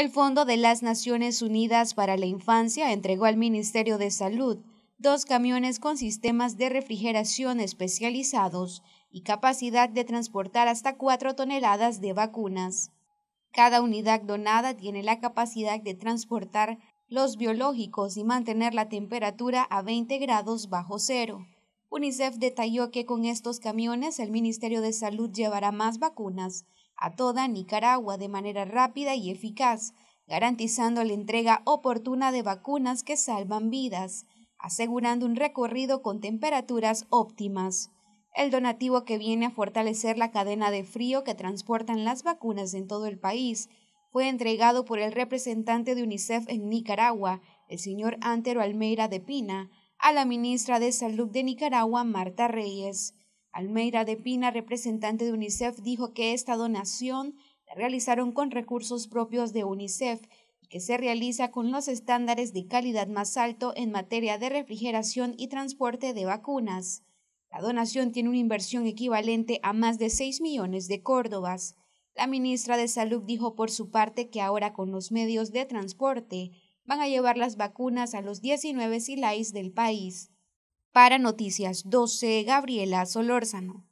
El Fondo de las Naciones Unidas para la Infancia entregó al Ministerio de Salud dos camiones con sistemas de refrigeración especializados y capacidad de transportar hasta cuatro toneladas de vacunas. Cada unidad donada tiene la capacidad de transportar los biológicos y mantener la temperatura a 20 grados bajo cero. UNICEF detalló que con estos camiones el Ministerio de Salud llevará más vacunas a toda Nicaragua de manera rápida y eficaz, garantizando la entrega oportuna de vacunas que salvan vidas, asegurando un recorrido con temperaturas óptimas. El donativo que viene a fortalecer la cadena de frío que transportan las vacunas en todo el país fue entregado por el representante de UNICEF en Nicaragua, el señor Antero Almeida de Pina, a la ministra de Salud de Nicaragua, Marta Reyes. Almeida de Pina, representante de UNICEF, dijo que esta donación la realizaron con recursos propios de UNICEF y que se realiza con los estándares de calidad más alto en materia de refrigeración y transporte de vacunas. La donación tiene una inversión equivalente a más de 6 millones de córdobas. La ministra de Salud dijo por su parte que ahora con los medios de transporte van a llevar las vacunas a los 19 SILAIS del país. Para Noticias 12, Gabriela Solórzano.